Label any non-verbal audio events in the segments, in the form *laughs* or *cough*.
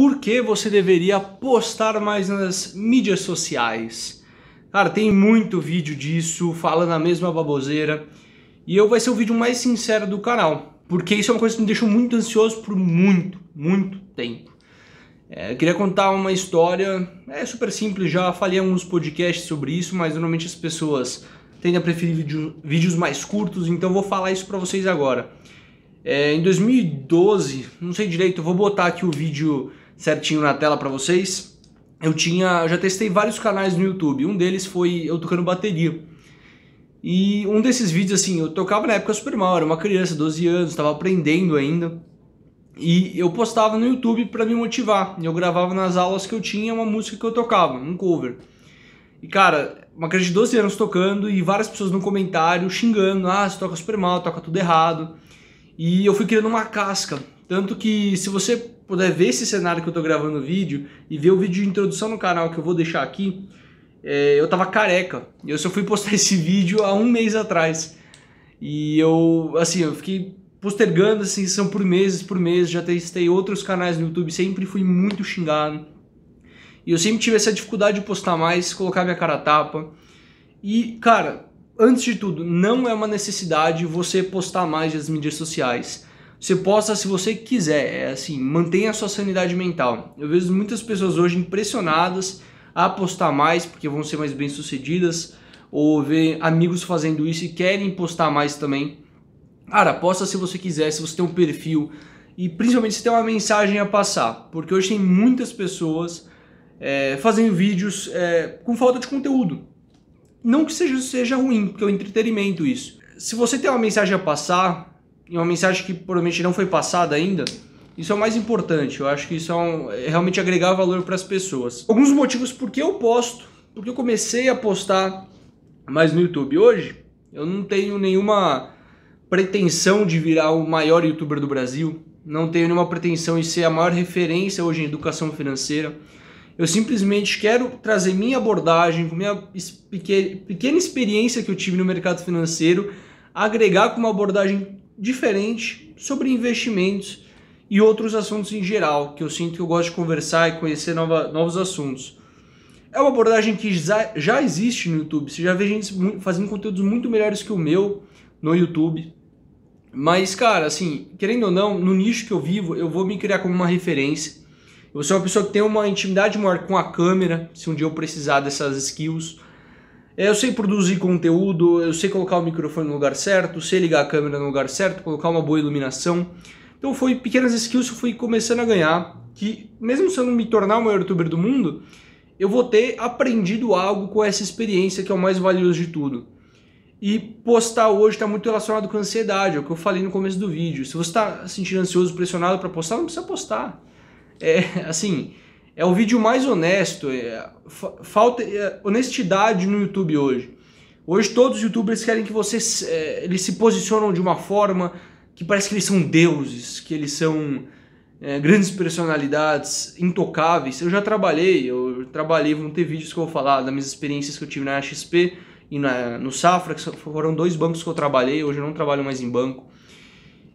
por que você deveria postar mais nas mídias sociais. Cara, tem muito vídeo disso, falando a mesma baboseira. E eu vai ser o vídeo mais sincero do canal, porque isso é uma coisa que me deixou muito ansioso por muito, muito tempo. É, eu queria contar uma história, é super simples, já falei alguns podcasts sobre isso, mas normalmente as pessoas tendem a preferir vídeo, vídeos mais curtos, então vou falar isso para vocês agora. É, em 2012, não sei direito, vou botar aqui o vídeo certinho na tela para vocês, eu tinha, eu já testei vários canais no YouTube. Um deles foi eu tocando bateria. E um desses vídeos assim, eu tocava na época super mal, era uma criança, 12 anos, estava aprendendo ainda. E eu postava no YouTube para me motivar. Eu gravava nas aulas que eu tinha uma música que eu tocava, um cover. E cara, uma criança de 12 anos tocando e várias pessoas no comentário xingando: ah, você toca super mal, toca tudo errado. E eu fui criando uma casca. Tanto que se você puder ver esse cenário que eu tô gravando o vídeo e ver o vídeo de introdução no canal que eu vou deixar aqui, é, eu tava careca. Eu só fui postar *laughs* esse vídeo há um mês atrás. E eu, assim, eu fiquei postergando, assim, são por meses, por meses. Já testei outros canais no YouTube, sempre fui muito xingado. E eu sempre tive essa dificuldade de postar mais, colocar minha cara a tapa. E, cara, antes de tudo, não é uma necessidade você postar mais nas mídias sociais. Você possa, se você quiser, é assim, mantenha a sua sanidade mental. Eu vejo muitas pessoas hoje impressionadas a apostar mais porque vão ser mais bem-sucedidas, ou ver amigos fazendo isso e querem postar mais também. Cara, aposta se você quiser, se você tem um perfil e principalmente se tem uma mensagem a passar, porque hoje tem muitas pessoas é, fazendo vídeos é, com falta de conteúdo. Não que seja, seja ruim, porque é um entretenimento isso. Se você tem uma mensagem a passar, e uma mensagem que provavelmente não foi passada ainda. Isso é o mais importante, eu acho que isso é, um, é realmente agregar valor para as pessoas. Alguns motivos por que eu posto, porque eu comecei a postar mais no YouTube. Hoje eu não tenho nenhuma pretensão de virar o maior youtuber do Brasil, não tenho nenhuma pretensão em ser a maior referência hoje em educação financeira. Eu simplesmente quero trazer minha abordagem, minha pequena experiência que eu tive no mercado financeiro, agregar com uma abordagem diferente sobre investimentos e outros assuntos em geral, que eu sinto que eu gosto de conversar e conhecer nova, novos assuntos. É uma abordagem que já, já existe no YouTube, você já vê gente fazendo conteúdos muito melhores que o meu no YouTube. Mas, cara, assim, querendo ou não, no nicho que eu vivo, eu vou me criar como uma referência. Eu sou uma pessoa que tem uma intimidade maior com a câmera, se um dia eu precisar dessas skills. Eu sei produzir conteúdo, eu sei colocar o microfone no lugar certo, sei ligar a câmera no lugar certo, colocar uma boa iluminação. Então foi pequenas skills que eu fui começando a ganhar, que mesmo se eu não me tornar o maior youtuber do mundo, eu vou ter aprendido algo com essa experiência que é o mais valioso de tudo. E postar hoje está muito relacionado com ansiedade, é o que eu falei no começo do vídeo. Se você está se sentindo ansioso, pressionado para postar, não precisa postar. É *laughs* assim, é o vídeo mais honesto. É, falta é, honestidade no YouTube hoje. Hoje todos os youtubers querem que vocês é, eles se posicionam de uma forma que parece que eles são deuses, que eles são é, grandes personalidades intocáveis. Eu já trabalhei, eu trabalhei, vão ter vídeos que eu vou falar das minhas experiências que eu tive na XP e na, no Safra, que foram dois bancos que eu trabalhei, hoje eu não trabalho mais em banco.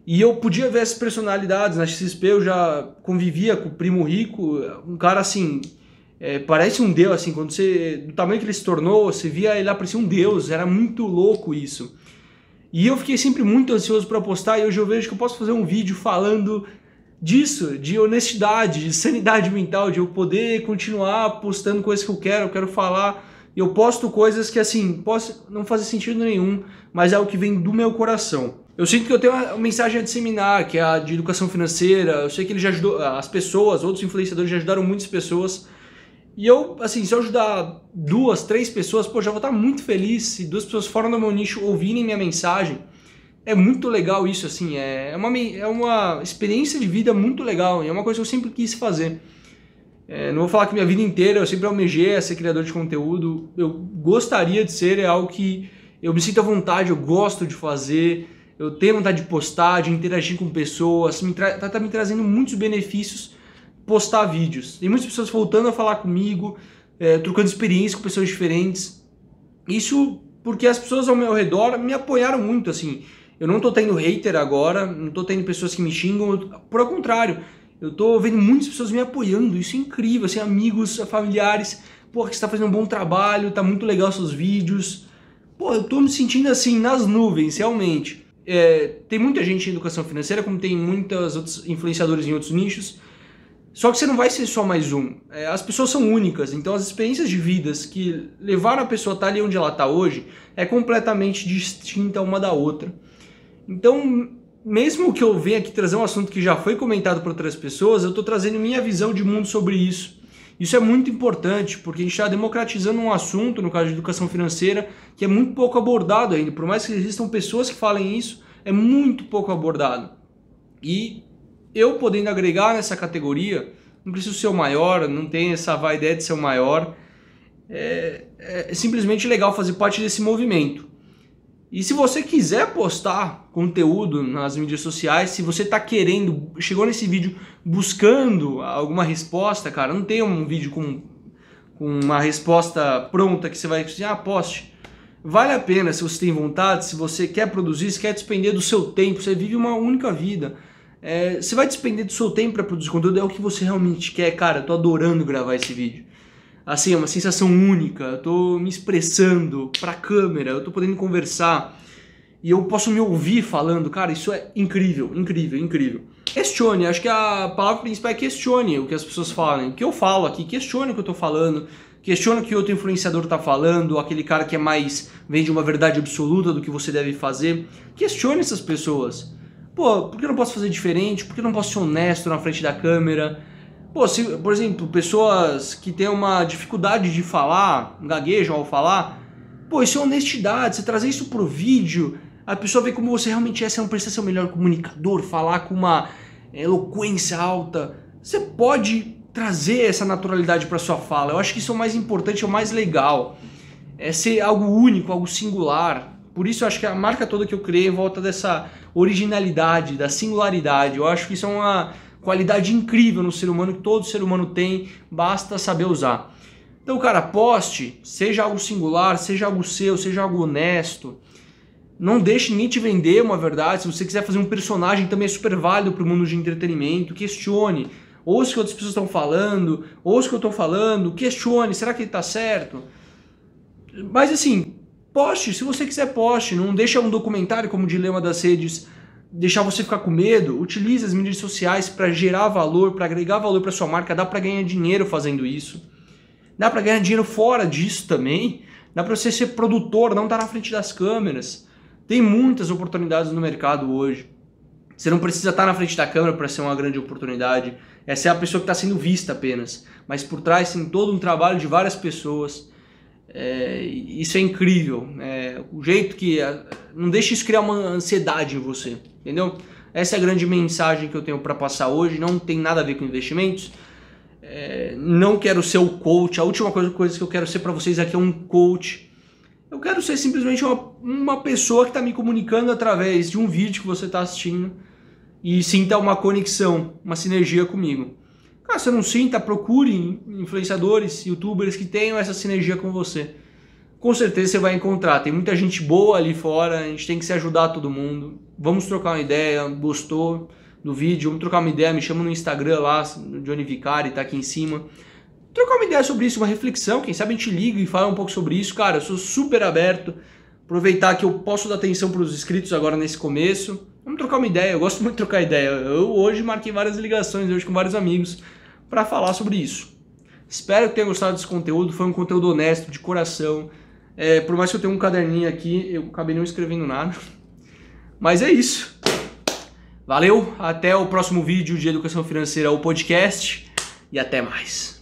E eu podia ver essas personalidades. Na XP eu já convivia com o Primo Rico, um cara assim, é, parece um deus, assim, quando você, do tamanho que ele se tornou, você via ele ah, parecia um deus, era muito louco isso. E eu fiquei sempre muito ansioso para postar e hoje eu vejo que eu posso fazer um vídeo falando disso, de honestidade, de sanidade mental, de eu poder continuar postando coisas que eu quero, eu quero falar. Eu posto coisas que assim, posso não fazem sentido nenhum, mas é o que vem do meu coração. Eu sinto que eu tenho uma mensagem a disseminar, que é a de educação financeira. Eu sei que ele já ajudou ah, as pessoas, outros influenciadores já ajudaram muitas pessoas. E eu, assim, se eu ajudar duas, três pessoas, pô, já vou estar muito feliz se duas pessoas fora do meu nicho ouvirem minha mensagem. É muito legal isso, assim, é, é uma, é uma experiência de vida muito legal e é uma coisa que eu sempre quis fazer. É, não vou falar que minha vida inteira eu sempre almejei ser criador de conteúdo, eu gostaria de ser, é algo que eu me sinto à vontade, eu gosto de fazer, eu tenho vontade de postar, de interagir com pessoas, me tá, tá me trazendo muitos benefícios postar vídeos. Tem muitas pessoas voltando a falar comigo, é, trocando experiência com pessoas diferentes. Isso porque as pessoas ao meu redor me apoiaram muito, assim. Eu não tô tendo hater agora, não tô tendo pessoas que me xingam, por ao contrário. Eu tô vendo muitas pessoas me apoiando, isso é incrível, assim, amigos, familiares. Pô, você tá fazendo um bom trabalho, tá muito legal seus vídeos. Pô, eu tô me sentindo assim, nas nuvens, realmente é, tem muita gente em educação financeira, como tem muitos outros influenciadores em outros nichos. Só que você não vai ser só mais um. É, as pessoas são únicas, então as experiências de vidas que levaram a pessoa a estar ali onde ela está hoje é completamente distinta uma da outra. Então, mesmo que eu venha aqui trazer um assunto que já foi comentado por outras pessoas, eu estou trazendo minha visão de mundo sobre isso. Isso é muito importante, porque a gente está democratizando um assunto, no caso de educação financeira, que é muito pouco abordado ainda. Por mais que existam pessoas que falem isso, é muito pouco abordado. E eu podendo agregar nessa categoria, não preciso ser o maior, não tem essa vaidade de ser o maior. É, é, é simplesmente legal fazer parte desse movimento. E se você quiser postar conteúdo nas mídias sociais, se você está querendo, chegou nesse vídeo buscando alguma resposta, cara, não tem um vídeo com, com uma resposta pronta que você vai dizer, ah, poste. Vale a pena se você tem vontade, se você quer produzir, se quer despender do seu tempo, você vive uma única vida. É, você vai despender do seu tempo para produzir conteúdo, é o que você realmente quer, cara. Eu tô adorando gravar esse vídeo assim, é uma sensação única. Eu tô me expressando pra câmera, eu tô podendo conversar e eu posso me ouvir falando, cara, isso é incrível, incrível, incrível. Questione, acho que a palavra principal é questione o que as pessoas falam. O que eu falo aqui, questione o que eu tô falando, questione o que outro influenciador tá falando, aquele cara que é mais vende uma verdade absoluta do que você deve fazer. Questione essas pessoas. Pô, por que eu não posso fazer diferente? Por que eu não posso ser honesto na frente da câmera? Pô, se, por exemplo, pessoas que têm uma dificuldade de falar, gaguejam ao falar, pô, isso é honestidade, você trazer isso pro vídeo, a pessoa vê como você realmente é, você não precisa ser o melhor comunicador, falar com uma eloquência alta. Você pode trazer essa naturalidade para sua fala. Eu acho que isso é o mais importante, é o mais legal. É ser algo único, algo singular. Por isso eu acho que a marca toda que eu criei em volta dessa originalidade, da singularidade. Eu acho que isso é uma qualidade incrível no ser humano que todo ser humano tem, basta saber usar. Então, cara, poste, seja algo singular, seja algo seu, seja algo honesto. Não deixe ninguém te vender uma verdade. Se você quiser fazer um personagem, também é super válido para o mundo de entretenimento. Questione. Ouça o que outras pessoas estão falando, ouça o que eu estou falando, questione. Será que ele está certo? Mas assim, poste. Se você quiser, poste. Não deixe um documentário como o Dilema das Redes deixar você ficar com medo, utilize as mídias sociais para gerar valor, para agregar valor para sua marca, dá para ganhar dinheiro fazendo isso. Dá para ganhar dinheiro fora disso também. Dá para você ser produtor, não estar tá na frente das câmeras. Tem muitas oportunidades no mercado hoje. Você não precisa estar tá na frente da câmera para ser uma grande oportunidade. Essa é a pessoa que está sendo vista apenas. Mas por trás tem todo um trabalho de várias pessoas é, isso é incrível. É, o jeito que. É, não deixe isso criar uma ansiedade em você, entendeu? Essa é a grande mensagem que eu tenho para passar hoje. Não tem nada a ver com investimentos. É, não quero ser o coach. A última coisa, coisa que eu quero ser para vocês aqui é um coach. Eu quero ser simplesmente uma, uma pessoa que está me comunicando através de um vídeo que você está assistindo e sinta uma conexão, uma sinergia comigo cara ah, você não sinta, procure influenciadores, youtubers que tenham essa sinergia com você. Com certeza você vai encontrar. Tem muita gente boa ali fora, a gente tem que se ajudar todo mundo. Vamos trocar uma ideia, gostou do vídeo, vamos trocar uma ideia, me chama no Instagram lá, Johnny Vicari, tá aqui em cima. Trocar uma ideia sobre isso, uma reflexão, quem sabe a gente liga e fala um pouco sobre isso. Cara, eu sou super aberto. Aproveitar que eu posso dar atenção para os inscritos agora nesse começo Vamos trocar uma ideia, eu gosto muito de trocar ideia. Eu hoje marquei várias ligações hoje com vários amigos para falar sobre isso. Espero que tenham gostado desse conteúdo, foi um conteúdo honesto, de coração. É, por mais que eu tenha um caderninho aqui, eu acabei não escrevendo nada. Mas é isso. Valeu, até o próximo vídeo de Educação Financeira, o podcast, e até mais.